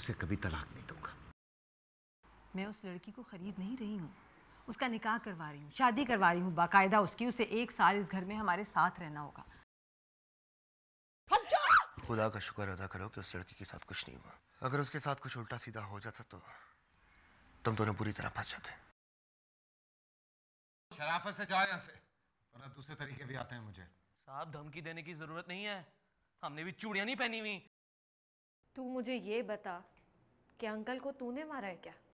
उसे कभी तलाक नहीं दूंगा मैं उस लड़की को खरीद नहीं रही हूँ उसका निकाह करवा रही हूँ शादी करवा रही हूँ बाकायदा उसकी उसे एक साल इस घर में हमारे साथ रहना होगा खुदा का शुक्र अदा करो कि उस लड़की के साथ कुछ नहीं हुआ अगर उसके साथ कुछ उल्टा सीधा हो जाता तो तुम दोनों बुरी तरह फंस जाते शराफत से जाओ यहाँ से वरना दूसरे तरीके भी आते हैं मुझे साहब धमकी देने की जरूरत नहीं है हमने भी चूड़ियाँ नहीं पहनी हुई तू मुझे ये बता कि अंकल को तूने मारा है क्या